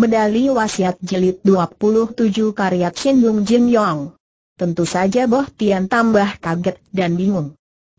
Medali Wasiat Jilid 27 karya Chen Yung Jin Yong. Tentu saja Boh Tian tambah kaget dan bingung.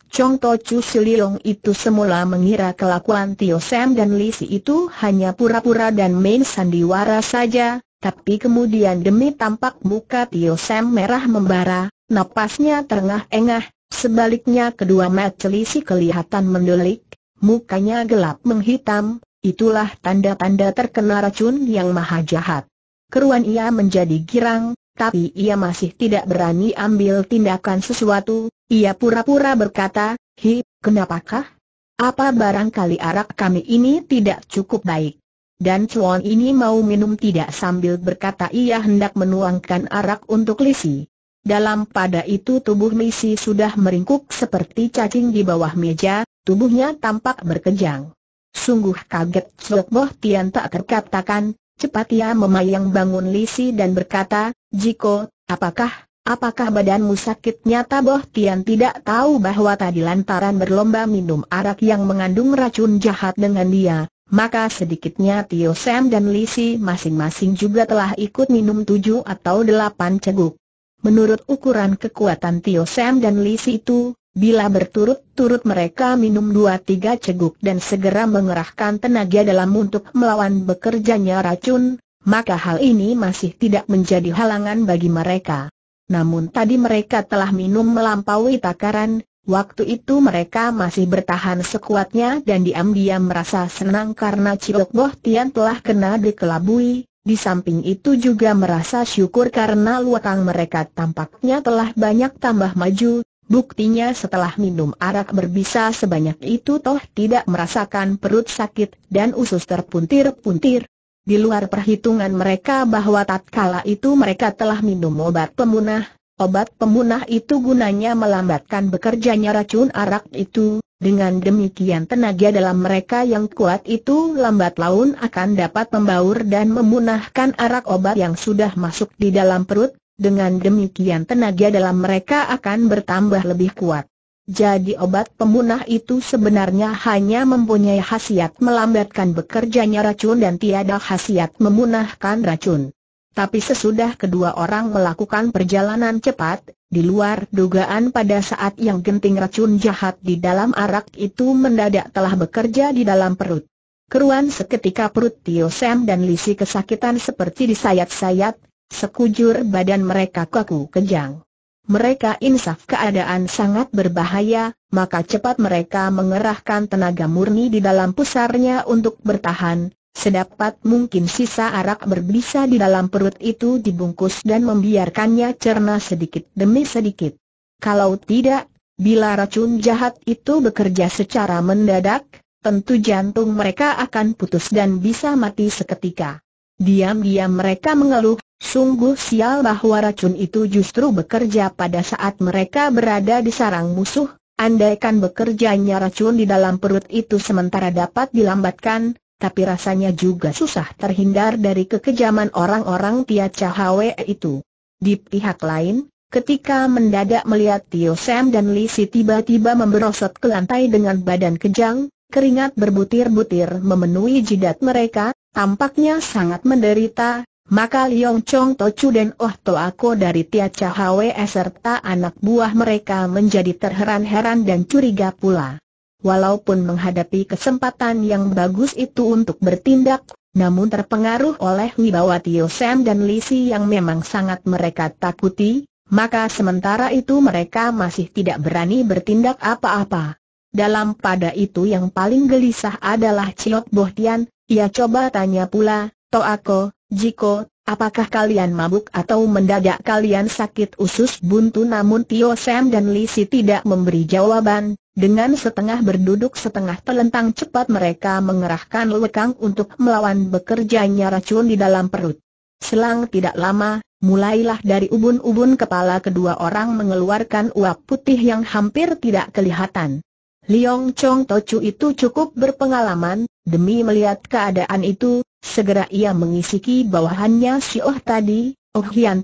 Chong To Chu Sililong itu semula mengira kelakuan Tio Sam dan Li Si itu hanya pura-pura dan main sandiwara saja, tapi kemudian demi tampak muka Tio Sam merah membara, napasnya terengah-engah, sebaliknya kedua mata Si kelihatan mendelik, mukanya gelap menghitam, Itulah tanda-tanda terkena racun yang maha jahat. Keruan ia menjadi girang, tapi ia masih tidak berani ambil tindakan sesuatu, ia pura-pura berkata, Hi, kenapakah? Apa barangkali arak kami ini tidak cukup baik? Dan Chuan ini mau minum tidak sambil berkata ia hendak menuangkan arak untuk Lisi. Dalam pada itu tubuh Lisi sudah meringkuk seperti cacing di bawah meja, tubuhnya tampak berkejang. Sungguh kaget Chok Boh Tian tak terkatakan, cepat ia memayang bangun Lisi dan berkata, Jiko, apakah, apakah badanmu sakit nyata Boh Tian tidak tahu bahwa tadi lantaran berlomba minum arak yang mengandung racun jahat dengan dia, maka sedikitnya Tio Sam dan Lisi masing-masing juga telah ikut minum tujuh atau delapan ceguk. Menurut ukuran kekuatan Tio Sam dan Lisi itu, Bila berturut-turut mereka minum dua tiga ceguk dan segera mengerahkan tenaga dalam untuk melawan bekerjanya racun, maka hal ini masih tidak menjadi halangan bagi mereka. Namun tadi mereka telah minum melampaui takaran, waktu itu mereka masih bertahan sekuatnya dan diam-diam merasa senang karena Cilok Boh Tian telah kena dikelabui, di samping itu juga merasa syukur karena luakang mereka tampaknya telah banyak tambah maju, Buktinya setelah minum arak berbisa sebanyak itu toh tidak merasakan perut sakit dan usus terpuntir-puntir. Di luar perhitungan mereka bahwa tatkala itu mereka telah minum obat pemunah, obat pemunah itu gunanya melambatkan bekerjanya racun arak itu, dengan demikian tenaga dalam mereka yang kuat itu lambat laun akan dapat membaur dan memunahkan arak obat yang sudah masuk di dalam perut, dengan demikian tenaga dalam mereka akan bertambah lebih kuat. Jadi obat pemunah itu sebenarnya hanya mempunyai khasiat melambatkan bekerjanya racun dan tiada khasiat memunahkan racun. Tapi sesudah kedua orang melakukan perjalanan cepat, di luar dugaan pada saat yang genting racun jahat di dalam arak itu mendadak telah bekerja di dalam perut. Keruan seketika perut Tio Sam dan Lisi kesakitan seperti disayat-sayat, Sekujur badan mereka kaku kejang. Mereka insaf keadaan sangat berbahaya, maka cepat mereka mengerahkan tenaga murni di dalam pusarnya untuk bertahan, sedapat mungkin sisa arak berbisa di dalam perut itu dibungkus dan membiarkannya cerna sedikit demi sedikit. Kalau tidak, bila racun jahat itu bekerja secara mendadak, tentu jantung mereka akan putus dan bisa mati seketika. Diam-diam mereka mengeluh, sungguh sial bahwa racun itu justru bekerja pada saat mereka berada di sarang musuh, andaikan bekerjanya racun di dalam perut itu sementara dapat dilambatkan, tapi rasanya juga susah terhindar dari kekejaman orang-orang Tia Hwe itu. Di pihak lain, ketika mendadak melihat Tio Sam dan Lisi tiba-tiba memberosot ke lantai dengan badan kejang, keringat berbutir-butir memenuhi jidat mereka, Tampaknya sangat menderita, maka Liong Chong Tochu dan Oh Toako dari Tia Chahwe serta anak buah mereka menjadi terheran-heran dan curiga pula. Walaupun menghadapi kesempatan yang bagus itu untuk bertindak, namun terpengaruh oleh wibawa Tio Sam dan Lisi yang memang sangat mereka takuti, maka sementara itu mereka masih tidak berani bertindak apa-apa. Dalam pada itu yang paling gelisah adalah Ciot Bohtian, ia coba tanya pula, Toako, Jiko, apakah kalian mabuk atau mendadak kalian sakit usus buntu namun Tio Sam dan Lisi tidak memberi jawaban, dengan setengah berduduk setengah telentang cepat mereka mengerahkan lekang untuk melawan bekerjanya racun di dalam perut. Selang tidak lama, mulailah dari ubun-ubun kepala kedua orang mengeluarkan uap putih yang hampir tidak kelihatan. Liong Chong Tochu itu cukup berpengalaman, demi melihat keadaan itu, segera ia mengisiki bawahannya si Oh tadi, Oh Hian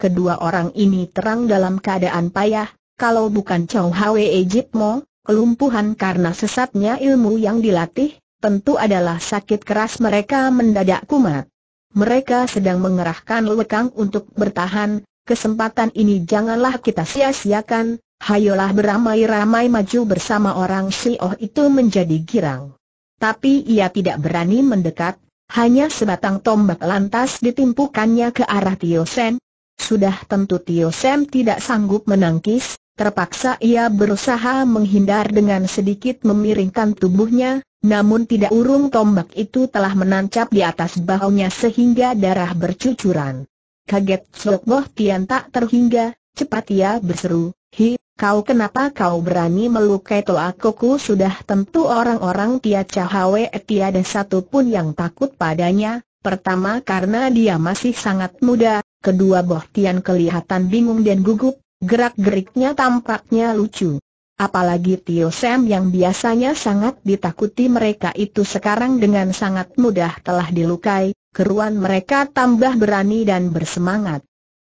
kedua orang ini terang dalam keadaan payah, kalau bukan Chow Hwe Ejip Mo, kelumpuhan karena sesatnya ilmu yang dilatih, tentu adalah sakit keras mereka mendadak kumat. Mereka sedang mengerahkan lekang untuk bertahan, kesempatan ini janganlah kita sia-siakan, hayolah beramai-ramai maju bersama orang Sioh itu menjadi girang. Tapi ia tidak berani mendekat, hanya sebatang tombak lantas ditimpukannya ke arah Tio Sen. Sudah tentu Tio Sen tidak sanggup menangkis, terpaksa ia berusaha menghindar dengan sedikit memiringkan tubuhnya, namun tidak urung tombak itu telah menancap di atas bahunya sehingga darah bercucuran. Kaget Sok Boh Tian tak terhingga, cepat ia berseru, Hi, Kau kenapa kau berani melukai Toakoku sudah tentu orang-orang Tia Cahawe tiada satu pun yang takut padanya, pertama karena dia masih sangat muda, kedua Boh Tian kelihatan bingung dan gugup, gerak-geriknya tampaknya lucu. Apalagi Tio Sam yang biasanya sangat ditakuti mereka itu sekarang dengan sangat mudah telah dilukai, keruan mereka tambah berani dan bersemangat.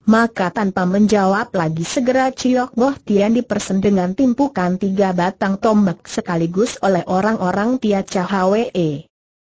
Maka tanpa menjawab lagi segera Ciyok Boh Tian dipersen dengan timpukan tiga batang tombak sekaligus oleh orang-orang Tia Chahwe.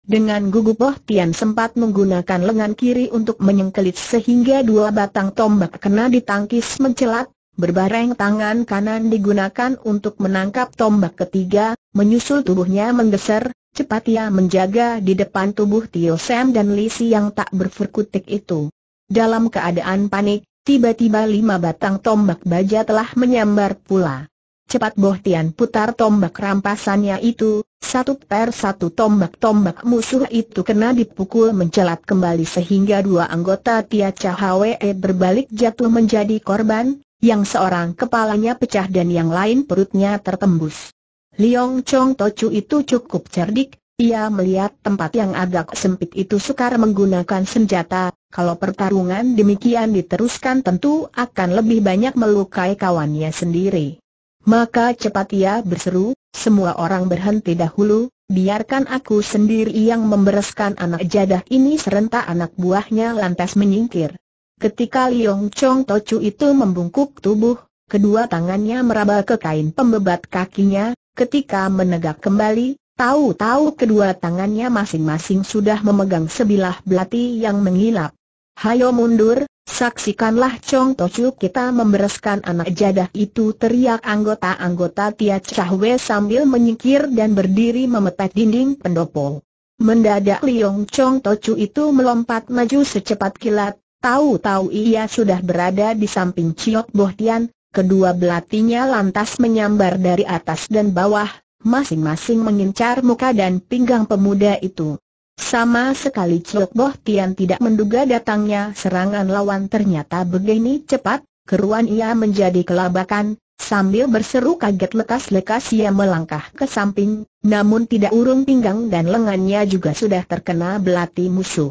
Dengan gugup Boh Tian sempat menggunakan lengan kiri untuk menyengkelit sehingga dua batang tombak kena ditangkis mencelat, berbareng tangan kanan digunakan untuk menangkap tombak ketiga, menyusul tubuhnya menggeser, cepat ia menjaga di depan tubuh Tio Sam dan Lisi yang tak berfirkutik itu. Dalam keadaan panik, Tiba-tiba lima batang tombak baja telah menyambar pula. Cepat Boh Tian putar tombak rampasannya itu, satu per satu tombak-tombak musuh itu kena dipukul mencelat kembali sehingga dua anggota Tia Chahwe e berbalik jatuh menjadi korban, yang seorang kepalanya pecah dan yang lain perutnya tertembus. Liong Chong Tochu itu cukup cerdik, ia melihat tempat yang agak sempit itu sukar menggunakan senjata, kalau pertarungan demikian diteruskan tentu akan lebih banyak melukai kawannya sendiri. Maka cepat ia berseru, semua orang berhenti dahulu, biarkan aku sendiri yang membereskan anak jadah ini serentak anak buahnya lantas menyingkir. Ketika Liong Chong Tocu itu membungkuk tubuh, kedua tangannya meraba ke kain pembebat kakinya, ketika menegak kembali, Tahu-tahu kedua tangannya masing-masing sudah memegang sebilah belati yang mengilap. Hayo mundur, saksikanlah Chong Tocu kita membereskan anak jadah itu teriak anggota-anggota Tia Chahwe sambil menyingkir dan berdiri memetak dinding pendopo. Mendadak Liong Chong Tocu itu melompat maju secepat kilat, tahu-tahu ia sudah berada di samping Chiok Bohtian, kedua belatinya lantas menyambar dari atas dan bawah, masing-masing mengincar muka dan pinggang pemuda itu. Sama sekali Ciok Boh Tian tidak menduga datangnya serangan lawan ternyata begini cepat, keruan ia menjadi kelabakan, Sambil berseru kaget lekas-lekas ia melangkah ke samping, namun tidak urung pinggang dan lengannya juga sudah terkena belati musuh.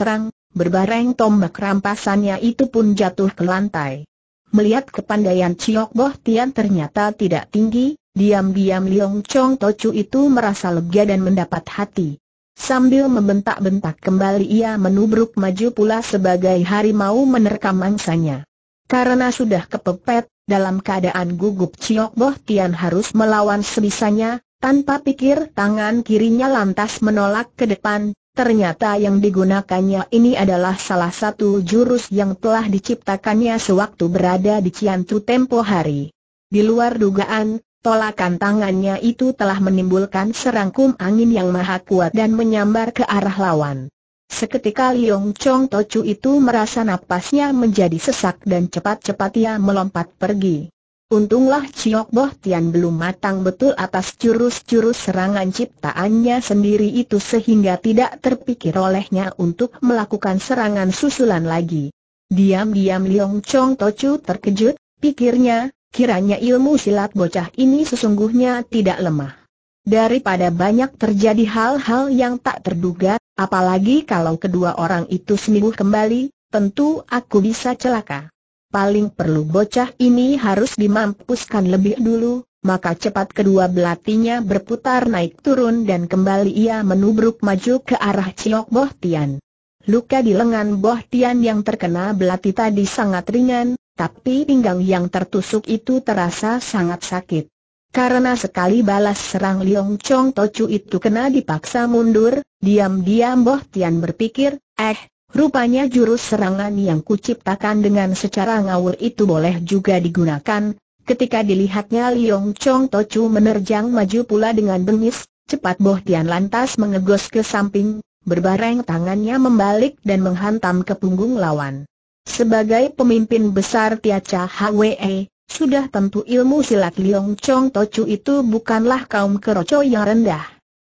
Terang, berbareng tombak rampasannya itu pun jatuh ke lantai. Melihat kepandaian Ciok Boh Tian ternyata tidak tinggi, Diam-diam Liong Chong Tocu itu merasa lega dan mendapat hati. Sambil membentak-bentak kembali ia menubruk maju pula sebagai harimau menerkam mangsanya. Karena sudah kepepet, dalam keadaan gugup Ciok Boh Tian harus melawan sebisanya, tanpa pikir tangan kirinya lantas menolak ke depan, ternyata yang digunakannya ini adalah salah satu jurus yang telah diciptakannya sewaktu berada di Ciantu tempo hari. Di luar dugaan, Tolakan tangannya itu telah menimbulkan serangkum angin yang maha kuat dan menyambar ke arah lawan. Seketika Liong Chong Tocu itu merasa napasnya menjadi sesak dan cepat-cepat ia melompat pergi. Untunglah Chiok Boh Tian belum matang betul atas jurus-jurus serangan ciptaannya sendiri itu sehingga tidak terpikir olehnya untuk melakukan serangan susulan lagi. Diam-diam Liong Chong Tocu terkejut, pikirnya, kiranya ilmu silat bocah ini sesungguhnya tidak lemah. Daripada banyak terjadi hal-hal yang tak terduga, apalagi kalau kedua orang itu sembuh kembali, tentu aku bisa celaka. Paling perlu bocah ini harus dimampuskan lebih dulu, maka cepat kedua belatinya berputar naik turun dan kembali ia menubruk maju ke arah Ciok Boh Tian. Luka di lengan Boh Tian yang terkena belati tadi sangat ringan, tapi pinggang yang tertusuk itu terasa sangat sakit. Karena sekali balas serang Liong Chong Tocu itu kena dipaksa mundur, diam-diam Boh Tian berpikir, eh, rupanya jurus serangan yang kuciptakan dengan secara ngawur itu boleh juga digunakan. Ketika dilihatnya Liong Chong Tocu menerjang maju pula dengan bengis, cepat Boh Tian lantas mengegos ke samping, berbareng tangannya membalik dan menghantam ke punggung lawan. Sebagai pemimpin besar Tiaca Hwe, sudah tentu ilmu silat Liong Chong Tochu itu bukanlah kaum keroco yang rendah.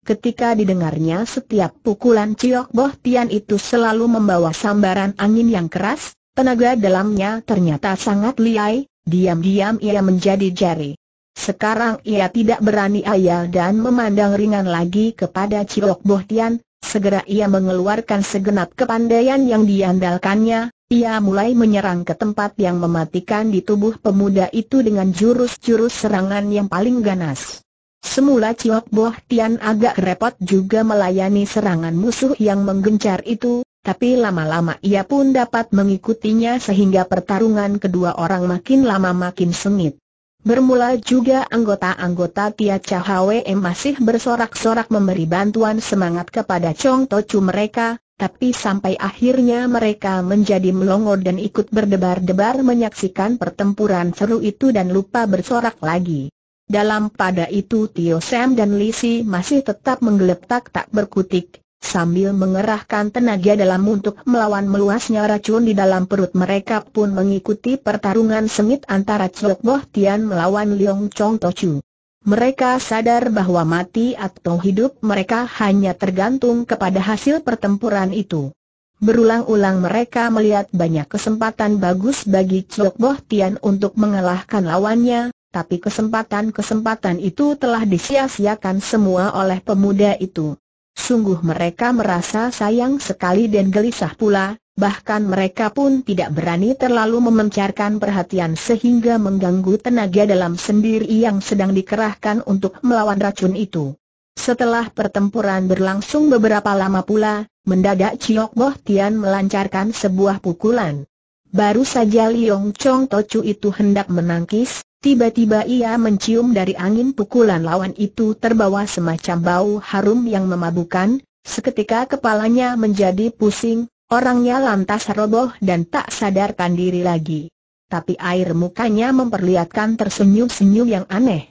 Ketika didengarnya setiap pukulan Ciok Boh Tian itu selalu membawa sambaran angin yang keras, tenaga dalamnya ternyata sangat liai, diam-diam ia menjadi jari. Sekarang ia tidak berani ayal dan memandang ringan lagi kepada Ciok Boh Tian, Segera ia mengeluarkan segenap kepandaian yang diandalkannya, ia mulai menyerang ke tempat yang mematikan di tubuh pemuda itu dengan jurus-jurus serangan yang paling ganas. Semula Ciok Boh Tian agak repot juga melayani serangan musuh yang menggencar itu, tapi lama-lama ia pun dapat mengikutinya sehingga pertarungan kedua orang makin lama makin sengit. Bermula juga anggota-anggota Tia Cahwe masih bersorak-sorak memberi bantuan semangat kepada Chong Tochu mereka, tapi sampai akhirnya mereka menjadi melongo dan ikut berdebar-debar menyaksikan pertempuran seru itu dan lupa bersorak lagi. Dalam pada itu Tio Sam dan Lisi masih tetap menggeletak tak berkutik, Sambil mengerahkan tenaga dalam untuk melawan meluasnya racun di dalam perut mereka pun mengikuti pertarungan sengit antara Chok Boh Tian melawan Leong Chong To Tochu. Mereka sadar bahwa mati atau hidup mereka hanya tergantung kepada hasil pertempuran itu. Berulang-ulang mereka melihat banyak kesempatan bagus bagi Chok Boh Tian untuk mengalahkan lawannya, tapi kesempatan-kesempatan itu telah disia-siakan semua oleh pemuda itu sungguh mereka merasa sayang sekali dan gelisah pula, bahkan mereka pun tidak berani terlalu memencarkan perhatian sehingga mengganggu tenaga dalam sendiri yang sedang dikerahkan untuk melawan racun itu. Setelah pertempuran berlangsung beberapa lama pula, mendadak Chiok Boh Tian melancarkan sebuah pukulan. Baru saja Liong Chong Tochu itu hendak menangkis, Tiba-tiba ia mencium dari angin pukulan lawan itu terbawa semacam bau harum yang memabukan, seketika kepalanya menjadi pusing, orangnya lantas roboh dan tak sadarkan diri lagi. Tapi air mukanya memperlihatkan tersenyum-senyum yang aneh.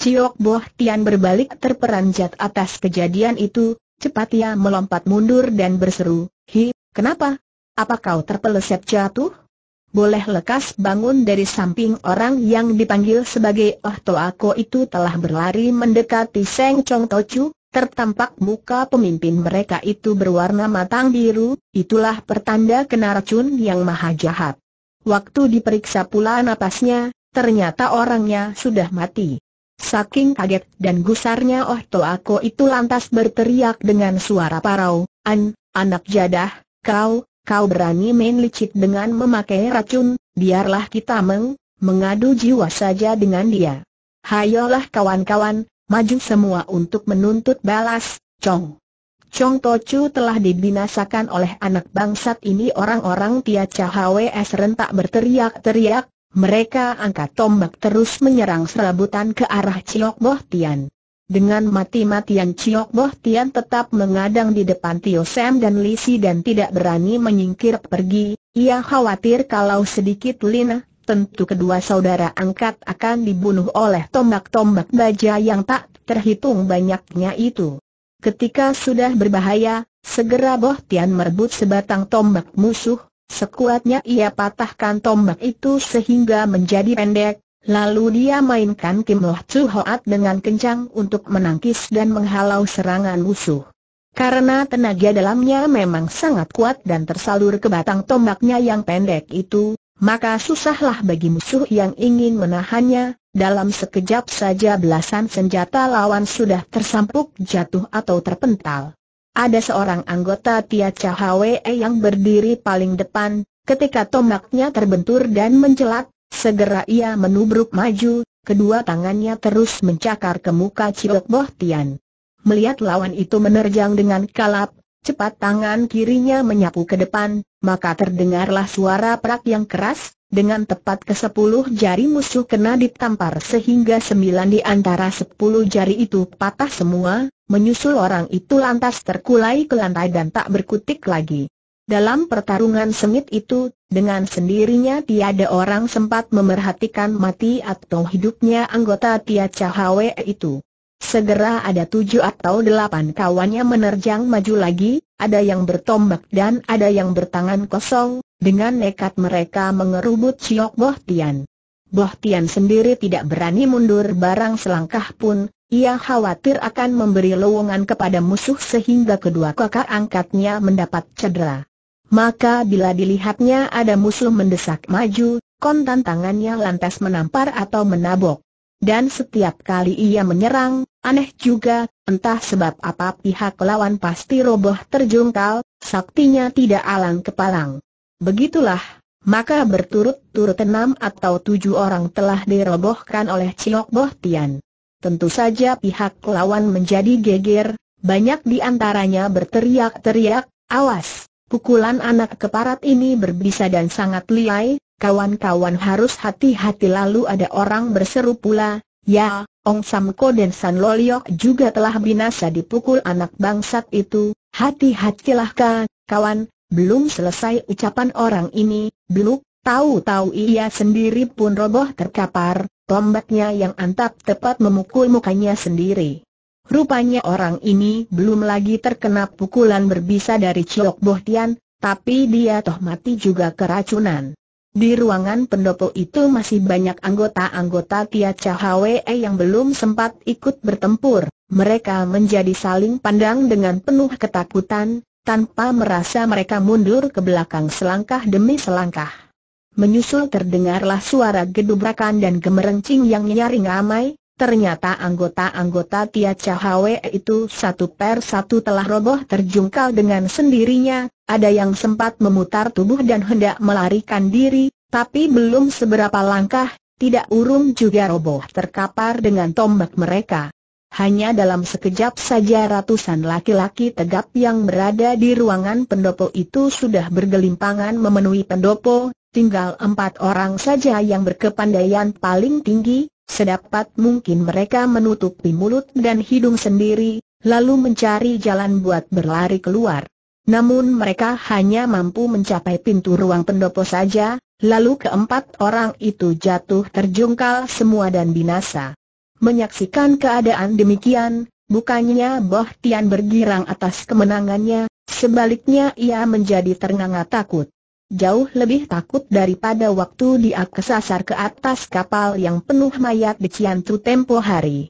Ciok Boh Tian berbalik terperanjat atas kejadian itu, cepat ia melompat mundur dan berseru, Hi, kenapa? Apa kau terpeleset jatuh? boleh lekas bangun dari samping orang yang dipanggil sebagai Oh Toako itu telah berlari mendekati Seng Chong Tochu, tertampak muka pemimpin mereka itu berwarna matang biru, itulah pertanda kena racun yang maha jahat. Waktu diperiksa pula napasnya, ternyata orangnya sudah mati. Saking kaget dan gusarnya Oh Toako itu lantas berteriak dengan suara parau, An, anak jadah, kau, kau berani main licik dengan memakai racun, biarlah kita meng, mengadu jiwa saja dengan dia. Hayolah kawan-kawan, maju semua untuk menuntut balas, Chong. Chong Tochu telah dibinasakan oleh anak bangsat ini orang-orang Tia HWS rentak berteriak-teriak, mereka angkat tombak terus menyerang serabutan ke arah Ciok Boh Tian. Dengan mati-matian Ciok Boh Tian tetap mengadang di depan Tio Sam dan Lisi dan tidak berani menyingkir pergi, ia khawatir kalau sedikit lina, tentu kedua saudara angkat akan dibunuh oleh tombak-tombak baja yang tak terhitung banyaknya itu. Ketika sudah berbahaya, segera Boh Tian merebut sebatang tombak musuh, sekuatnya ia patahkan tombak itu sehingga menjadi pendek, Lalu dia mainkan Kim Loh Chu Hoat dengan kencang untuk menangkis dan menghalau serangan musuh. Karena tenaga dalamnya memang sangat kuat dan tersalur ke batang tombaknya yang pendek itu, maka susahlah bagi musuh yang ingin menahannya, dalam sekejap saja belasan senjata lawan sudah tersampuk jatuh atau terpental. Ada seorang anggota Tia Hwe yang berdiri paling depan, ketika tombaknya terbentur dan mencelat, Segera ia menubruk maju, kedua tangannya terus mencakar ke muka Cilok Boh Tian. Melihat lawan itu menerjang dengan kalap, cepat tangan kirinya menyapu ke depan, maka terdengarlah suara perak yang keras, dengan tepat ke sepuluh jari musuh kena ditampar sehingga sembilan di antara sepuluh jari itu patah semua, menyusul orang itu lantas terkulai ke lantai dan tak berkutik lagi. Dalam pertarungan sengit itu, dengan sendirinya tiada orang sempat memerhatikan mati atau hidupnya anggota Tia cahwe itu. Segera ada tujuh atau delapan kawannya menerjang maju lagi, ada yang bertombak dan ada yang bertangan kosong, dengan nekat mereka mengerubut siok Boh Tian. Boh Tian sendiri tidak berani mundur barang selangkah pun, ia khawatir akan memberi lowongan kepada musuh sehingga kedua kakak angkatnya mendapat cedera. Maka bila dilihatnya ada musuh mendesak maju, kontan tangannya lantas menampar atau menabok. Dan setiap kali ia menyerang, aneh juga, entah sebab apa pihak lawan pasti roboh terjungkal, saktinya tidak alang kepalang. Begitulah, maka berturut-turut enam atau tujuh orang telah dirobohkan oleh Cilok Boh Tian. Tentu saja pihak lawan menjadi geger, banyak di antaranya berteriak-teriak, awas! Pukulan anak keparat ini berbisa dan sangat liai, kawan-kawan harus hati-hati lalu ada orang berseru pula, ya, Ong Samko dan San Loliok juga telah binasa dipukul anak bangsat itu, hati-hatilah ka, kawan, belum selesai ucapan orang ini, beluk, tahu-tahu ia sendiri pun roboh terkapar, tombaknya yang antap tepat memukul mukanya sendiri. Rupanya orang ini belum lagi terkena pukulan berbisa dari Ciok Tian, tapi dia toh mati juga keracunan. Di ruangan pendopo itu masih banyak anggota-anggota Tia Hwe yang belum sempat ikut bertempur. Mereka menjadi saling pandang dengan penuh ketakutan, tanpa merasa mereka mundur ke belakang selangkah demi selangkah. Menyusul terdengarlah suara gedubrakan dan gemerencing yang nyaring ramai, Ternyata anggota-anggota Tia Cahwe itu satu per satu telah roboh terjungkal dengan sendirinya, ada yang sempat memutar tubuh dan hendak melarikan diri, tapi belum seberapa langkah, tidak urung juga roboh terkapar dengan tombak mereka. Hanya dalam sekejap saja ratusan laki-laki tegap yang berada di ruangan pendopo itu sudah bergelimpangan memenuhi pendopo, tinggal empat orang saja yang berkepandaian paling tinggi, Sedapat mungkin mereka menutupi mulut dan hidung sendiri, lalu mencari jalan buat berlari keluar. Namun mereka hanya mampu mencapai pintu ruang pendopo saja, lalu keempat orang itu jatuh terjungkal semua dan binasa. Menyaksikan keadaan demikian, bukannya Boh Tian bergirang atas kemenangannya, sebaliknya ia menjadi ternganga takut jauh lebih takut daripada waktu dia kesasar ke atas kapal yang penuh mayat di Ciantu tempo hari.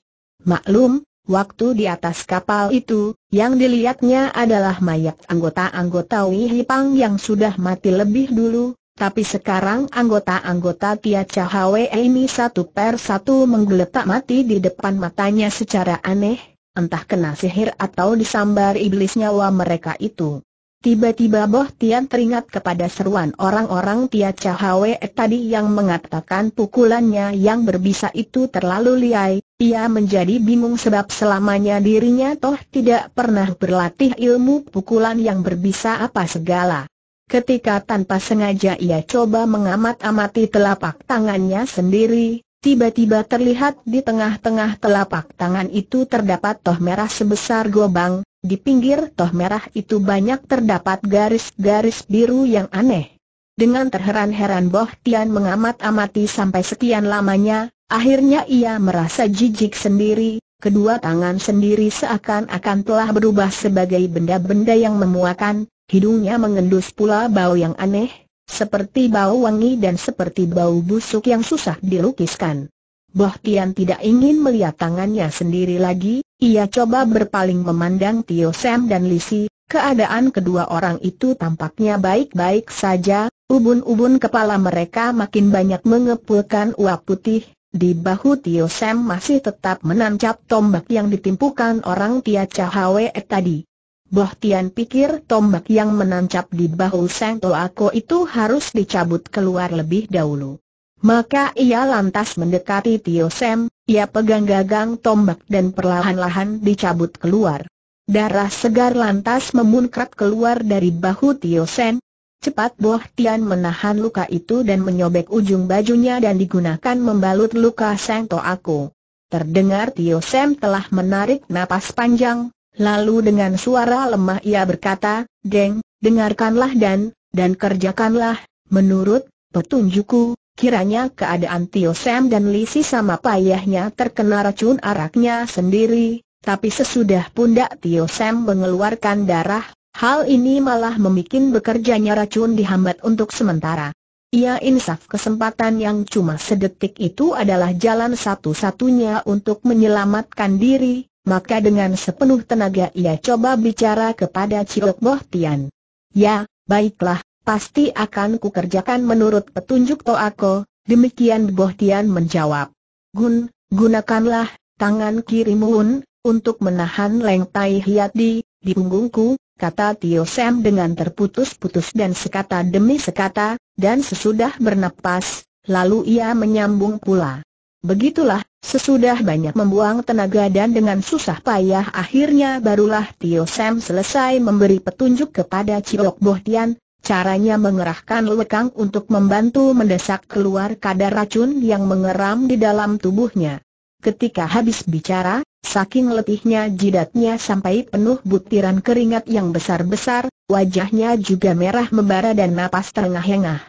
Maklum, waktu di atas kapal itu, yang dilihatnya adalah mayat anggota-anggota Wihipang yang sudah mati lebih dulu, tapi sekarang anggota-anggota Tia Cahawe ini satu per satu menggeletak mati di depan matanya secara aneh, entah kena sihir atau disambar iblis nyawa mereka itu. Tiba-tiba Boh Tian teringat kepada seruan orang-orang Tia Chahwe tadi yang mengatakan pukulannya yang berbisa itu terlalu liar. ia menjadi bingung sebab selamanya dirinya toh tidak pernah berlatih ilmu pukulan yang berbisa apa segala. Ketika tanpa sengaja ia coba mengamat-amati telapak tangannya sendiri, tiba-tiba terlihat di tengah-tengah telapak tangan itu terdapat toh merah sebesar gobang, di pinggir toh merah itu banyak terdapat garis-garis biru yang aneh. Dengan terheran-heran Boh Tian mengamat-amati sampai sekian lamanya, akhirnya ia merasa jijik sendiri, kedua tangan sendiri seakan-akan telah berubah sebagai benda-benda yang memuakan, hidungnya mengendus pula bau yang aneh, seperti bau wangi dan seperti bau busuk yang susah dilukiskan. Boh Tian tidak ingin melihat tangannya sendiri lagi, ia coba berpaling memandang Tio Sam dan Lisi, keadaan kedua orang itu tampaknya baik-baik saja, ubun-ubun kepala mereka makin banyak mengepulkan uap putih, di bahu Tio Sam masih tetap menancap tombak yang ditimpukan orang Tia Cahawe tadi. Boh Tian pikir tombak yang menancap di bahu Sang Toako itu harus dicabut keluar lebih dahulu. Maka ia lantas mendekati Tio Sam, ia pegang gagang tombak dan perlahan-lahan dicabut keluar. Darah segar lantas memuncrat keluar dari bahu Tio Sam. Cepat Boh Tian menahan luka itu dan menyobek ujung bajunya dan digunakan membalut luka To Aku. Terdengar Tio Sam telah menarik napas panjang, lalu dengan suara lemah ia berkata, Deng, dengarkanlah dan, dan kerjakanlah, menurut petunjukku, Kiranya keadaan Tio Sam dan Lisi sama payahnya terkena racun araknya sendiri, tapi sesudah pundak Tio Sam mengeluarkan darah, hal ini malah membuat bekerjanya racun dihambat untuk sementara. Ia insaf kesempatan yang cuma sedetik itu adalah jalan satu-satunya untuk menyelamatkan diri, maka dengan sepenuh tenaga ia coba bicara kepada Ciok Boh Tian. Ya, baiklah, Pasti akan kukerjakan menurut petunjuk Toako, demikian Boh Tian menjawab. Gun, gunakanlah tangan kirimu Un, untuk menahan Leng Tai Hiati, di punggungku, kata Tio Sam dengan terputus-putus dan sekata demi sekata, dan sesudah bernapas, lalu ia menyambung pula. Begitulah, sesudah banyak membuang tenaga dan dengan susah payah akhirnya barulah Tio Sam selesai memberi petunjuk kepada Ciok Boh Tian, Caranya mengerahkan lekang untuk membantu mendesak keluar kadar racun yang mengeram di dalam tubuhnya. Ketika habis bicara, saking letihnya jidatnya sampai penuh butiran keringat yang besar-besar, wajahnya juga merah membara dan napas terengah-engah.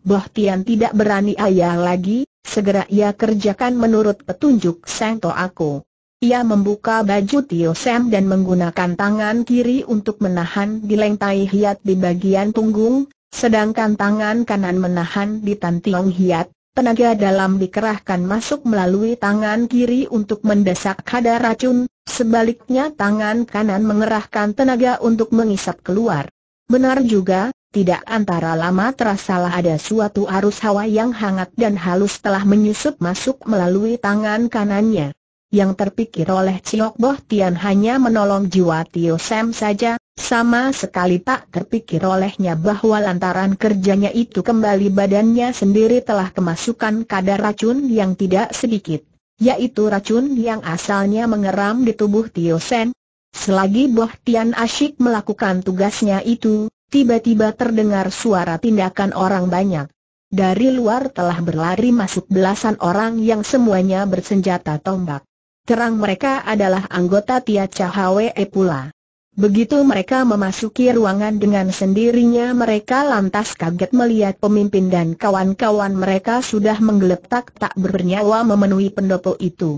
Bohtian tidak berani ayah lagi, segera ia kerjakan menurut petunjuk Sengto aku. Ia membuka baju Tio Sam dan menggunakan tangan kiri untuk menahan di lengtai hiat di bagian punggung, sedangkan tangan kanan menahan di tantiong hiat. Tenaga dalam dikerahkan masuk melalui tangan kiri untuk mendesak kadar racun, sebaliknya tangan kanan mengerahkan tenaga untuk mengisap keluar. Benar juga, tidak antara lama terasalah ada suatu arus hawa yang hangat dan halus telah menyusup masuk melalui tangan kanannya yang terpikir oleh Ciok Boh Tian hanya menolong jiwa Tio Sam saja, sama sekali tak terpikir olehnya bahwa lantaran kerjanya itu kembali badannya sendiri telah kemasukan kadar racun yang tidak sedikit, yaitu racun yang asalnya mengeram di tubuh Tio Sam. Selagi Boh Tian asyik melakukan tugasnya itu, tiba-tiba terdengar suara tindakan orang banyak. Dari luar telah berlari masuk belasan orang yang semuanya bersenjata tombak. Terang mereka adalah anggota Tia Chahwe pula. Begitu mereka memasuki ruangan dengan sendirinya mereka lantas kaget melihat pemimpin dan kawan-kawan mereka sudah menggeletak tak bernyawa memenuhi pendopo itu.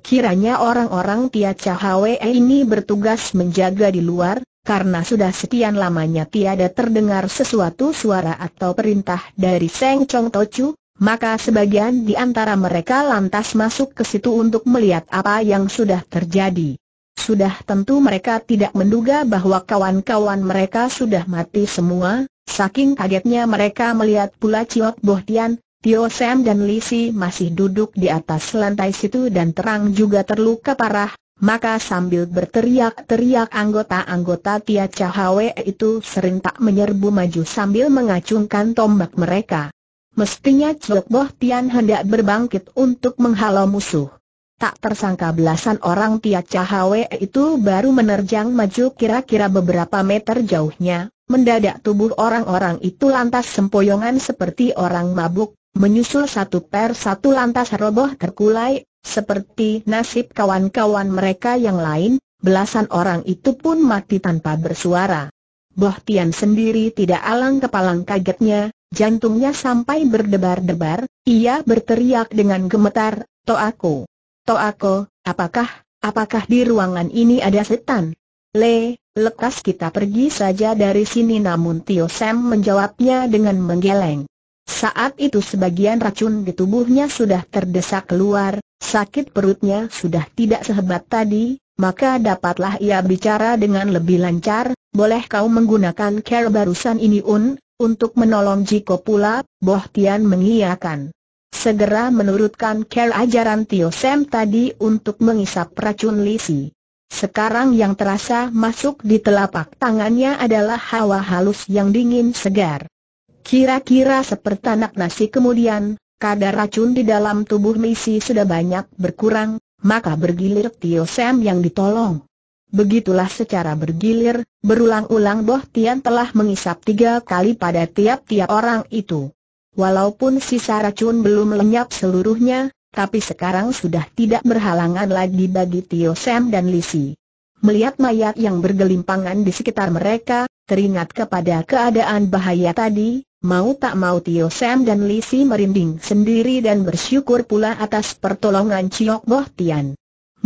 Kiranya orang-orang Tia Chahwe ini bertugas menjaga di luar, karena sudah sekian lamanya tiada terdengar sesuatu suara atau perintah dari Seng Chong Tochu, maka sebagian di antara mereka lantas masuk ke situ untuk melihat apa yang sudah terjadi. Sudah tentu mereka tidak menduga bahwa kawan-kawan mereka sudah mati semua, saking kagetnya mereka melihat pula Ciot Bohtian, Tio Sam dan Lisi masih duduk di atas lantai situ dan terang juga terluka parah, maka sambil berteriak-teriak anggota-anggota Tia Cahawe itu serentak menyerbu maju sambil mengacungkan tombak mereka. Mestinya Chok Boh Tian hendak berbangkit untuk menghalau musuh. Tak tersangka belasan orang Tia Cahawe itu baru menerjang maju kira-kira beberapa meter jauhnya, mendadak tubuh orang-orang itu lantas sempoyongan seperti orang mabuk, menyusul satu per satu lantas roboh terkulai, seperti nasib kawan-kawan mereka yang lain, belasan orang itu pun mati tanpa bersuara. Tian sendiri tidak alang kepalang kagetnya, jantungnya sampai berdebar-debar, ia berteriak dengan gemetar, Toako! Toako, apakah, apakah di ruangan ini ada setan? Le, lekas kita pergi saja dari sini namun Tio Sam menjawabnya dengan menggeleng. Saat itu sebagian racun di tubuhnya sudah terdesak keluar, sakit perutnya sudah tidak sehebat tadi, maka dapatlah ia bicara dengan lebih lancar, boleh kau menggunakan care barusan ini Un, untuk menolong Jiko pula, Boh Tian mengiyakan. Segera menurutkan care ajaran Tio Sam tadi untuk mengisap racun lisi. Sekarang yang terasa masuk di telapak tangannya adalah hawa halus yang dingin segar. Kira-kira seperti anak nasi kemudian, kadar racun di dalam tubuh Lisi sudah banyak berkurang, maka bergilir Tio Sam yang ditolong. Begitulah secara bergilir, berulang-ulang Boh Tian telah mengisap tiga kali pada tiap-tiap orang itu. Walaupun sisa racun belum lenyap seluruhnya, tapi sekarang sudah tidak berhalangan lagi bagi Tio Sam dan Lisi. Melihat mayat yang bergelimpangan di sekitar mereka, teringat kepada keadaan bahaya tadi, mau tak mau Tio Sam dan Lisi merinding sendiri dan bersyukur pula atas pertolongan Chiok Boh Tian.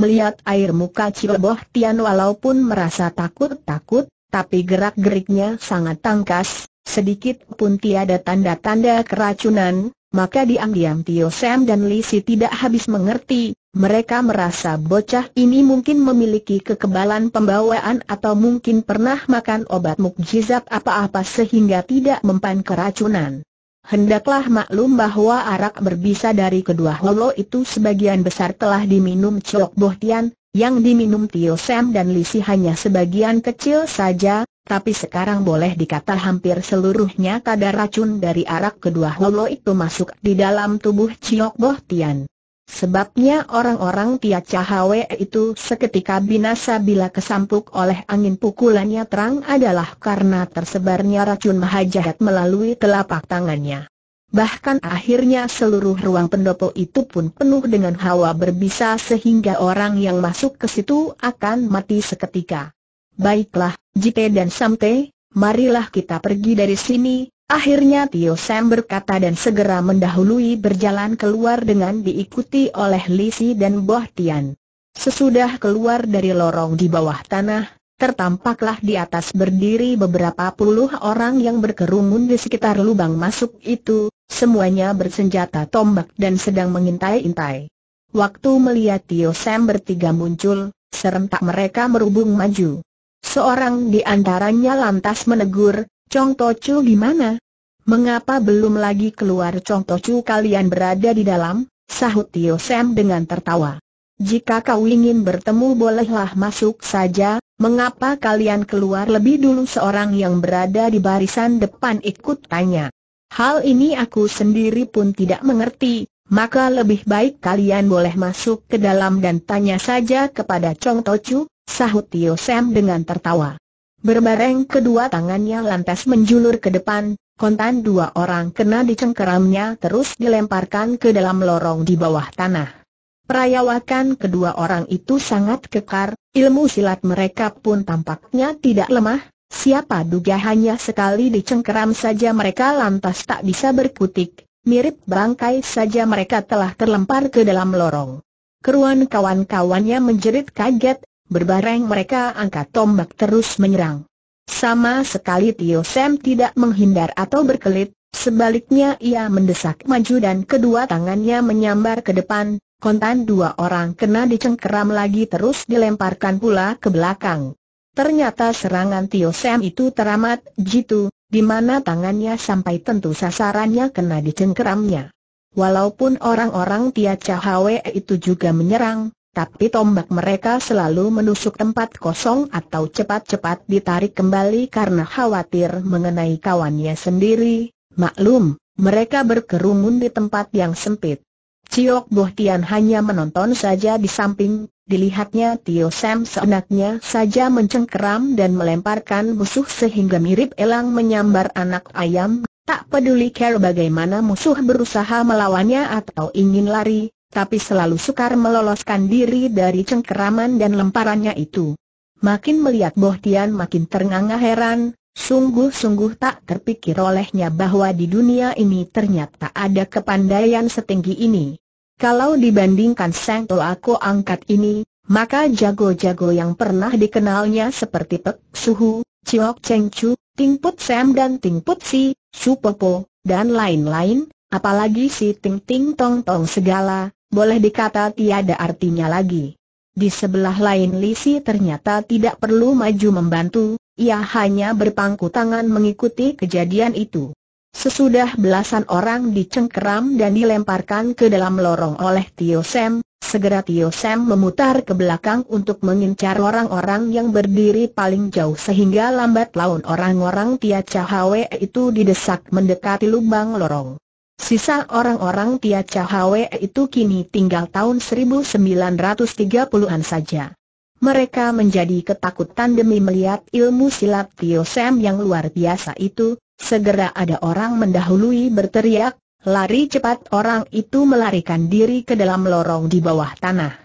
Melihat air muka Ciroboh Tian walaupun merasa takut-takut, tapi gerak-geriknya sangat tangkas, sedikit pun tiada tanda-tanda keracunan, maka diam-diam Tio Sam dan Lisi tidak habis mengerti, mereka merasa bocah ini mungkin memiliki kekebalan pembawaan atau mungkin pernah makan obat mukjizat apa-apa sehingga tidak mempan keracunan. Hendaklah maklum bahwa arak berbisa dari kedua holo itu sebagian besar telah diminum Chok Boh Tian, yang diminum Tio Sam dan Lisi hanya sebagian kecil saja, tapi sekarang boleh dikata hampir seluruhnya kadar racun dari arak kedua holo itu masuk di dalam tubuh Chok Boh Tian. Sebabnya orang-orang Tia Cahwe itu seketika binasa bila kesampuk oleh angin pukulannya terang adalah karena tersebarnya racun mahajahat melalui telapak tangannya. Bahkan akhirnya seluruh ruang pendopo itu pun penuh dengan hawa berbisa sehingga orang yang masuk ke situ akan mati seketika. Baiklah, Jite dan Samte, marilah kita pergi dari sini, Akhirnya Tio Sam berkata dan segera mendahului berjalan keluar dengan diikuti oleh Lisi dan Boh Tian. Sesudah keluar dari lorong di bawah tanah, tertampaklah di atas berdiri beberapa puluh orang yang berkerumun di sekitar lubang masuk itu, semuanya bersenjata tombak dan sedang mengintai-intai. Waktu melihat Tio Sam bertiga muncul, serentak mereka merubung maju. Seorang di antaranya lantas menegur, Chong Tochu gimana? Mengapa belum lagi keluar Chong Tochu kalian berada di dalam? Sahut Tio Sam dengan tertawa. Jika kau ingin bertemu bolehlah masuk saja, mengapa kalian keluar lebih dulu seorang yang berada di barisan depan ikut tanya. Hal ini aku sendiri pun tidak mengerti, maka lebih baik kalian boleh masuk ke dalam dan tanya saja kepada Chong Tochu, sahut Tio Sam dengan tertawa. Berbareng kedua tangannya lantas menjulur ke depan, kontan dua orang kena dicengkeramnya terus dilemparkan ke dalam lorong di bawah tanah. Perayawakan kedua orang itu sangat kekar, ilmu silat mereka pun tampaknya tidak lemah, siapa duga hanya sekali dicengkeram saja mereka lantas tak bisa berkutik, mirip bangkai saja mereka telah terlempar ke dalam lorong. Keruan kawan-kawannya menjerit kaget, Berbareng mereka angkat tombak terus menyerang. Sama sekali Tio Sam tidak menghindar atau berkelit, sebaliknya ia mendesak maju dan kedua tangannya menyambar ke depan, kontan dua orang kena dicengkeram lagi terus dilemparkan pula ke belakang. Ternyata serangan Tio Sam itu teramat jitu, di mana tangannya sampai tentu sasarannya kena dicengkeramnya. Walaupun orang-orang Tia Cahawe itu juga menyerang, tapi tombak mereka selalu menusuk tempat kosong atau cepat-cepat ditarik kembali karena khawatir mengenai kawannya sendiri. Maklum, mereka berkerumun di tempat yang sempit. Ciok Bohtian hanya menonton saja di samping, dilihatnya Tio Sam seenaknya saja mencengkeram dan melemparkan musuh sehingga mirip elang menyambar anak ayam, tak peduli care bagaimana musuh berusaha melawannya atau ingin lari, tapi selalu sukar meloloskan diri dari cengkeraman dan lemparannya itu. Makin melihat Boh Tian, makin ternganga heran, sungguh-sungguh tak terpikir olehnya bahwa di dunia ini ternyata ada kepandaian setinggi ini. Kalau dibandingkan Sang aku angkat ini, maka jago-jago yang pernah dikenalnya seperti Pek Suhu, Chiok Cheng Chu, Ting Put Sam dan Ting Put Si, Su Popo, dan lain-lain, apalagi si Ting Ting Tong Tong segala, boleh dikata tiada artinya lagi. Di sebelah lain Lisi ternyata tidak perlu maju membantu, ia hanya berpangku tangan mengikuti kejadian itu. Sesudah belasan orang dicengkeram dan dilemparkan ke dalam lorong oleh Tio Sam, segera Tio Sam memutar ke belakang untuk mengincar orang-orang yang berdiri paling jauh sehingga lambat laun orang-orang Tia Cahawe itu didesak mendekati lubang lorong. Sisa orang-orang Tia cahwe itu kini tinggal tahun 1930-an saja. Mereka menjadi ketakutan demi melihat ilmu silat Tio Sam yang luar biasa itu, segera ada orang mendahului berteriak, lari cepat orang itu melarikan diri ke dalam lorong di bawah tanah.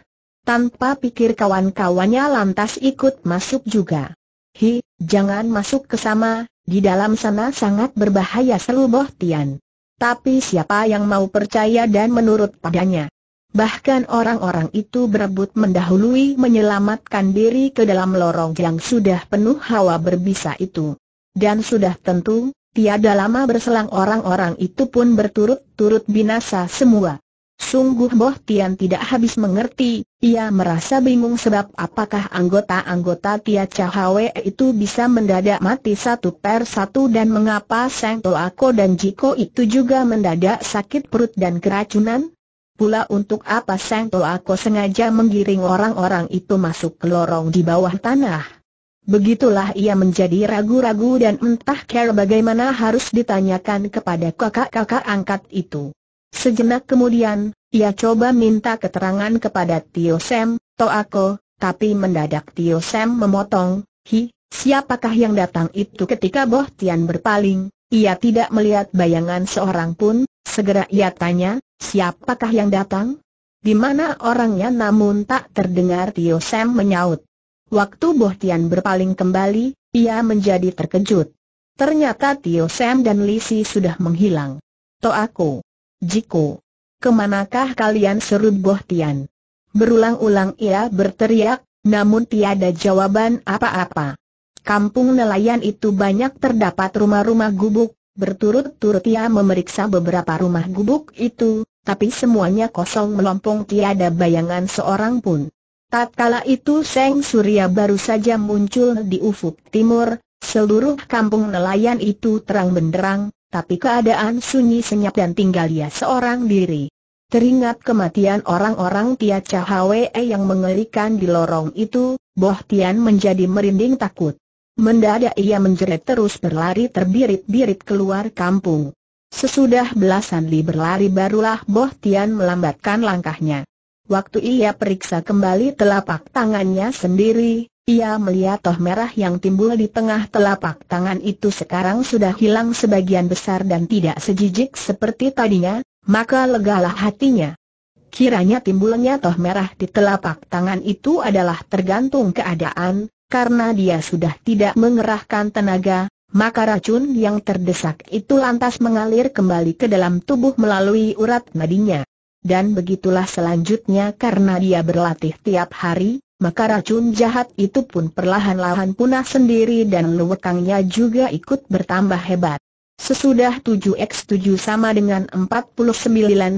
Tanpa pikir kawan-kawannya lantas ikut masuk juga. Hi, jangan masuk ke sana. di dalam sana sangat berbahaya seluboh Tian. Tapi siapa yang mau percaya dan menurut padanya? Bahkan orang-orang itu berebut mendahului menyelamatkan diri ke dalam lorong yang sudah penuh hawa berbisa itu. Dan sudah tentu, tiada lama berselang orang-orang itu pun berturut-turut binasa semua. Sungguh Boh Tian tidak habis mengerti, ia merasa bingung sebab apakah anggota-anggota Tia Chahwe itu bisa mendadak mati satu per satu dan mengapa Seng Toako dan Jiko itu juga mendadak sakit perut dan keracunan? Pula untuk apa Seng Toako sengaja menggiring orang-orang itu masuk ke lorong di bawah tanah? Begitulah ia menjadi ragu-ragu dan entah care bagaimana harus ditanyakan kepada kakak-kakak angkat itu. Sejenak kemudian, ia coba minta keterangan kepada Tio Sam, Toako, tapi mendadak Tio Sam memotong, Hi, siapakah yang datang itu ketika Boh Tian berpaling, ia tidak melihat bayangan seorang pun, segera ia tanya, siapakah yang datang? Di mana orangnya namun tak terdengar Tio Sam menyaut. Waktu Boh Tian berpaling kembali, ia menjadi terkejut. Ternyata Tio Sam dan Lisi sudah menghilang. Toako, Jiko. Kemanakah kalian seru Boh Tian? Berulang-ulang ia berteriak, namun tiada jawaban apa-apa. Kampung nelayan itu banyak terdapat rumah-rumah gubuk, berturut-turut ia memeriksa beberapa rumah gubuk itu, tapi semuanya kosong melompong tiada bayangan seorang pun. Tatkala itu Seng Surya baru saja muncul di ufuk timur, seluruh kampung nelayan itu terang benderang, tapi keadaan sunyi senyap dan tinggal ia seorang diri. Teringat kematian orang-orang Tia Cahawe yang mengerikan di lorong itu, Boh Tian menjadi merinding takut. Mendadak ia menjerit terus berlari terbirit-birit keluar kampung. Sesudah belasan li berlari barulah Boh Tian melambatkan langkahnya. Waktu ia periksa kembali telapak tangannya sendiri, ia melihat toh merah yang timbul di tengah telapak tangan itu sekarang sudah hilang sebagian besar dan tidak sejijik seperti tadinya, maka legalah hatinya. Kiranya timbulnya toh merah di telapak tangan itu adalah tergantung keadaan, karena dia sudah tidak mengerahkan tenaga, maka racun yang terdesak itu lantas mengalir kembali ke dalam tubuh melalui urat nadinya. Dan begitulah selanjutnya karena dia berlatih tiap hari, maka racun jahat itu pun perlahan-lahan punah sendiri dan lewekangnya juga ikut bertambah hebat. Sesudah 7x7 sama dengan 49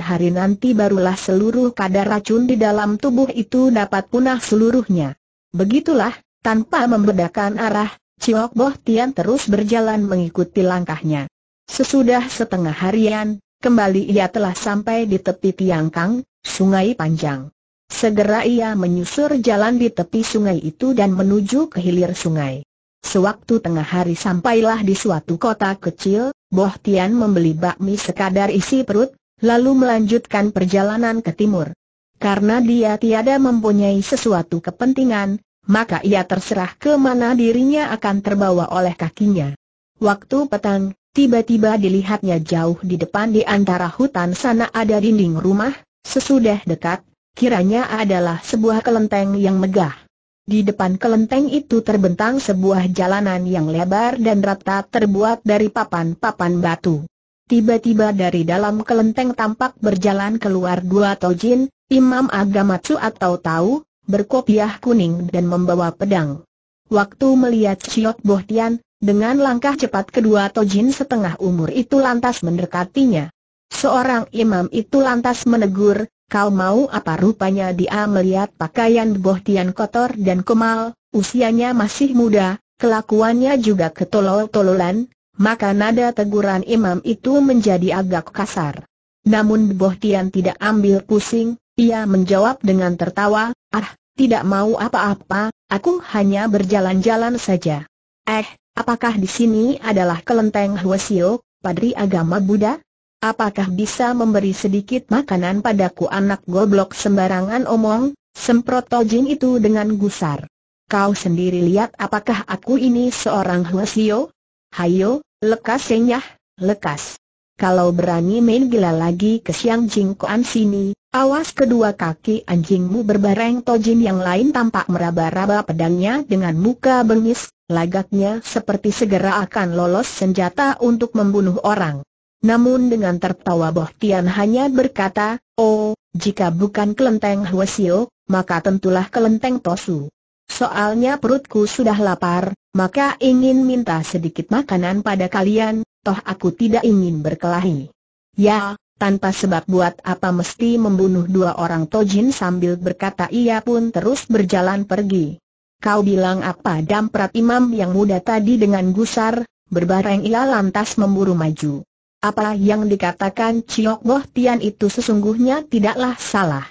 hari nanti barulah seluruh kadar racun di dalam tubuh itu dapat punah seluruhnya. Begitulah, tanpa membedakan arah, Ciok Boh Tian terus berjalan mengikuti langkahnya. Sesudah setengah harian, kembali ia telah sampai di tepi Tiangkang, sungai panjang. Segera ia menyusur jalan di tepi sungai itu dan menuju ke hilir sungai. Sewaktu tengah hari sampailah di suatu kota kecil, Boh Tian membeli bakmi sekadar isi perut, lalu melanjutkan perjalanan ke timur. Karena dia tiada mempunyai sesuatu kepentingan, maka ia terserah ke mana dirinya akan terbawa oleh kakinya. Waktu petang, tiba-tiba dilihatnya jauh di depan di antara hutan sana ada dinding rumah, sesudah dekat, kiranya adalah sebuah kelenteng yang megah. Di depan kelenteng itu terbentang sebuah jalanan yang lebar dan rata terbuat dari papan-papan batu. Tiba-tiba dari dalam kelenteng tampak berjalan keluar dua tojin, imam agama Tsu atau Tau, berkopiah kuning dan membawa pedang. Waktu melihat Chiok Bohtian, dengan langkah cepat kedua tojin setengah umur itu lantas mendekatinya. Seorang imam itu lantas menegur, Kau mau apa rupanya dia melihat pakaian Tian kotor dan kemal, usianya masih muda, kelakuannya juga ketolol-tololan, maka nada teguran imam itu menjadi agak kasar. Namun Tian tidak ambil pusing, ia menjawab dengan tertawa, ah, tidak mau apa-apa, aku hanya berjalan-jalan saja. Eh, apakah di sini adalah kelenteng Huasio, padri agama Buddha? Apakah bisa memberi sedikit makanan padaku anak goblok sembarangan omong, semprot Tojin itu dengan gusar. Kau sendiri lihat apakah aku ini seorang Huasio? Hayo, lekas senyah, lekas. Kalau berani main gila lagi ke siang jingkoan sini, awas kedua kaki anjingmu berbareng Tojin yang lain tampak meraba-raba pedangnya dengan muka bengis, lagaknya seperti segera akan lolos senjata untuk membunuh orang namun dengan tertawa Bohtian hanya berkata, Oh, jika bukan kelenteng Huasio, maka tentulah kelenteng Tosu. Soalnya perutku sudah lapar, maka ingin minta sedikit makanan pada kalian, toh aku tidak ingin berkelahi. Ya, tanpa sebab buat apa mesti membunuh dua orang Tojin sambil berkata ia pun terus berjalan pergi. Kau bilang apa damprat imam yang muda tadi dengan gusar, berbareng ia lantas memburu maju apa yang dikatakan Ciok Goh Tian itu sesungguhnya tidaklah salah.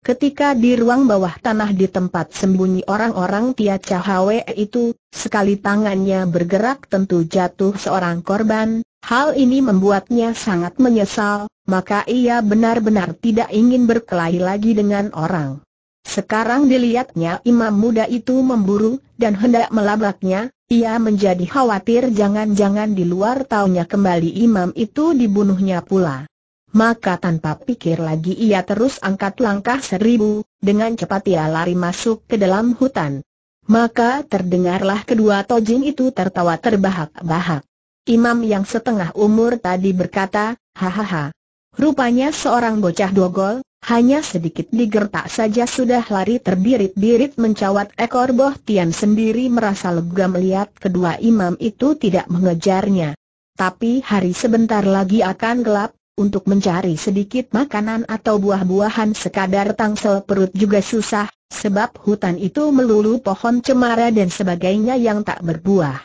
Ketika di ruang bawah tanah di tempat sembunyi orang-orang Tia Chahwe itu, sekali tangannya bergerak tentu jatuh seorang korban, hal ini membuatnya sangat menyesal, maka ia benar-benar tidak ingin berkelahi lagi dengan orang. Sekarang dilihatnya imam muda itu memburu, dan hendak melabraknya, ia menjadi khawatir jangan-jangan di luar taunya kembali imam itu dibunuhnya pula. Maka tanpa pikir lagi ia terus angkat langkah seribu, dengan cepat ia lari masuk ke dalam hutan. Maka terdengarlah kedua tojin itu tertawa terbahak-bahak. Imam yang setengah umur tadi berkata, hahaha. Rupanya seorang bocah dogol, hanya sedikit digertak saja sudah lari terbirit-birit mencawat ekor Boh Tian sendiri merasa lega melihat kedua imam itu tidak mengejarnya. Tapi hari sebentar lagi akan gelap, untuk mencari sedikit makanan atau buah-buahan sekadar tangsel perut juga susah, sebab hutan itu melulu pohon cemara dan sebagainya yang tak berbuah.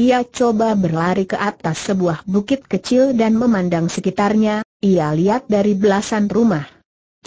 Ia coba berlari ke atas sebuah bukit kecil dan memandang sekitarnya, ia lihat dari belasan rumah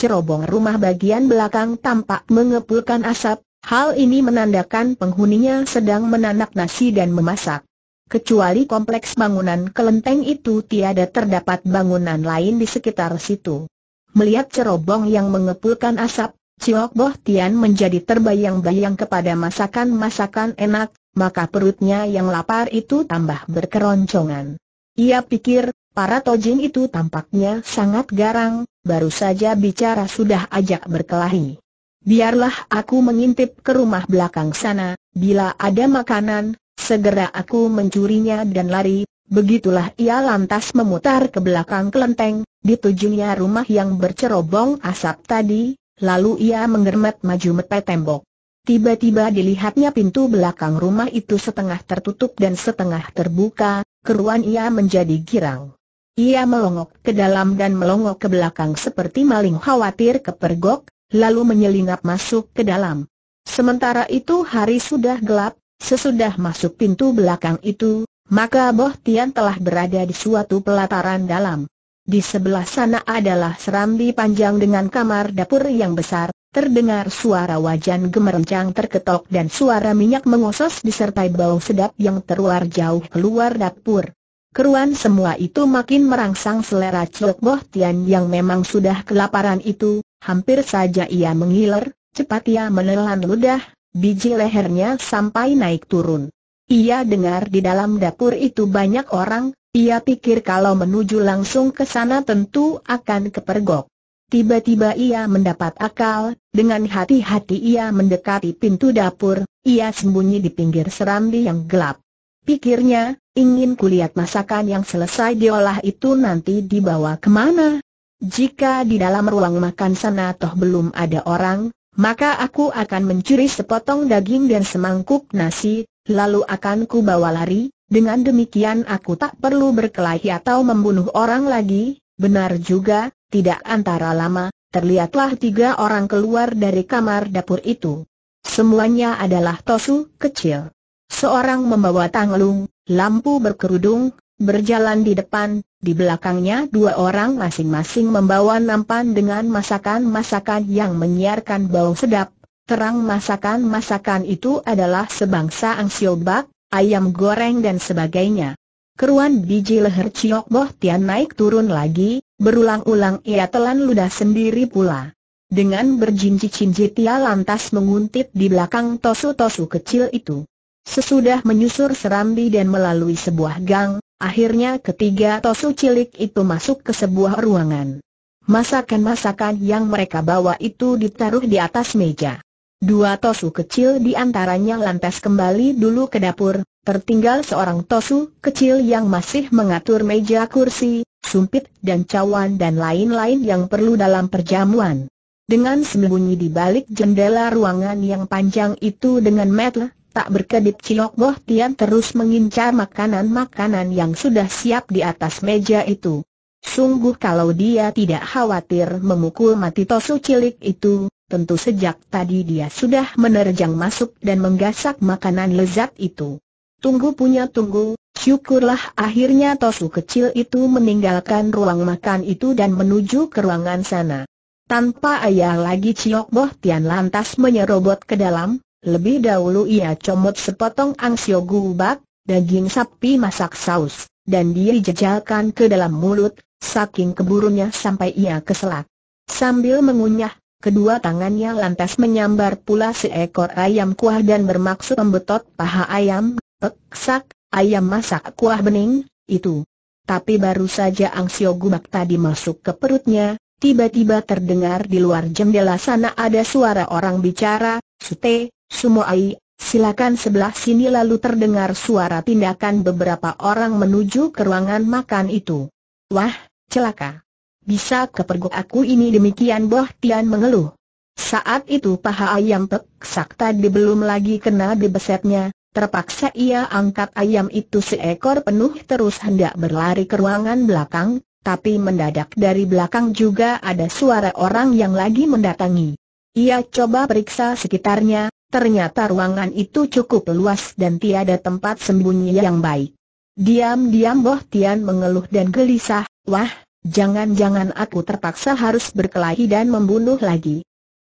cerobong rumah bagian belakang tampak mengepulkan asap, hal ini menandakan penghuninya sedang menanak nasi dan memasak. Kecuali kompleks bangunan kelenteng itu tiada terdapat bangunan lain di sekitar situ. Melihat cerobong yang mengepulkan asap, Ciok Boh Tian menjadi terbayang-bayang kepada masakan-masakan enak, maka perutnya yang lapar itu tambah berkeroncongan. Ia pikir, Para tojin itu tampaknya sangat garang, baru saja bicara sudah ajak berkelahi. Biarlah aku mengintip ke rumah belakang sana, bila ada makanan, segera aku mencurinya dan lari. Begitulah ia lantas memutar ke belakang kelenteng, ditujunya rumah yang bercerobong asap tadi, lalu ia menggermet maju metai tembok. Tiba-tiba dilihatnya pintu belakang rumah itu setengah tertutup dan setengah terbuka, keruan ia menjadi girang. Ia melongok ke dalam dan melongok ke belakang seperti maling khawatir kepergok, lalu menyelinap masuk ke dalam. Sementara itu hari sudah gelap, sesudah masuk pintu belakang itu, maka Boh Tian telah berada di suatu pelataran dalam. Di sebelah sana adalah serambi panjang dengan kamar dapur yang besar, terdengar suara wajan gemerencang terketok dan suara minyak mengosos disertai bau sedap yang terluar jauh keluar dapur. Keruan semua itu makin merangsang selera Chok Boh Tian yang memang sudah kelaparan itu, hampir saja ia mengiler, cepat ia menelan ludah, biji lehernya sampai naik turun. Ia dengar di dalam dapur itu banyak orang, ia pikir kalau menuju langsung ke sana tentu akan kepergok. Tiba-tiba ia mendapat akal, dengan hati-hati ia mendekati pintu dapur, ia sembunyi di pinggir serambi yang gelap. Pikirnya, ingin kulihat masakan yang selesai diolah itu nanti dibawa kemana. Jika di dalam ruang makan sana toh belum ada orang, maka aku akan mencuri sepotong daging dan semangkuk nasi, lalu akan ku bawa lari, dengan demikian aku tak perlu berkelahi atau membunuh orang lagi, benar juga, tidak antara lama, terlihatlah tiga orang keluar dari kamar dapur itu. Semuanya adalah Tosu kecil. Seorang membawa tanglung, lampu berkerudung, berjalan di depan, di belakangnya dua orang masing-masing membawa nampan dengan masakan-masakan yang menyiarkan bau sedap. Terang masakan-masakan itu adalah sebangsa angsiobak, ayam goreng dan sebagainya. Keruan biji leher Ciok Boh Tian naik turun lagi, berulang-ulang ia telan ludah sendiri pula. Dengan berjinji-jinji Tia lantas menguntit di belakang tosu-tosu kecil itu. Sesudah menyusur serambi dan melalui sebuah gang, akhirnya ketiga tosu cilik itu masuk ke sebuah ruangan. Masakan-masakan yang mereka bawa itu ditaruh di atas meja. Dua tosu kecil di antaranya lantas kembali dulu ke dapur, tertinggal seorang tosu kecil yang masih mengatur meja kursi, sumpit dan cawan dan lain-lain yang perlu dalam perjamuan. Dengan sembunyi di balik jendela ruangan yang panjang itu dengan metel, Tak berkedip Ciok Boh Tian terus mengincar makanan-makanan yang sudah siap di atas meja itu. Sungguh kalau dia tidak khawatir memukul mati tosu cilik itu, tentu sejak tadi dia sudah menerjang masuk dan menggasak makanan lezat itu. Tunggu punya tunggu, syukurlah akhirnya tosu kecil itu meninggalkan ruang makan itu dan menuju ke ruangan sana. Tanpa ayah lagi Ciok Boh Tian lantas menyerobot ke dalam, lebih dahulu ia comot sepotong angsio gubak, daging sapi masak saus, dan dia dijejalkan ke dalam mulut, saking keburunya sampai ia keselak. Sambil mengunyah, kedua tangannya lantas menyambar pula seekor ayam kuah dan bermaksud membetot paha ayam, peksak, ayam masak kuah bening, itu. Tapi baru saja angsio gubak tadi masuk ke perutnya, tiba-tiba terdengar di luar jendela sana ada suara orang bicara, Sute, Sumoai, silakan sebelah sini lalu terdengar suara tindakan beberapa orang menuju ke ruangan makan itu. Wah, celaka. Bisa kepergok aku ini demikian Boh Tian mengeluh. Saat itu paha ayam Pek Sakta di belum lagi kena di besetnya. terpaksa ia angkat ayam itu seekor penuh terus hendak berlari ke ruangan belakang, tapi mendadak dari belakang juga ada suara orang yang lagi mendatangi. Ia coba periksa sekitarnya, Ternyata ruangan itu cukup luas dan tiada tempat sembunyi yang baik. Diam-diam Boh Tian mengeluh dan gelisah, wah, jangan-jangan aku terpaksa harus berkelahi dan membunuh lagi.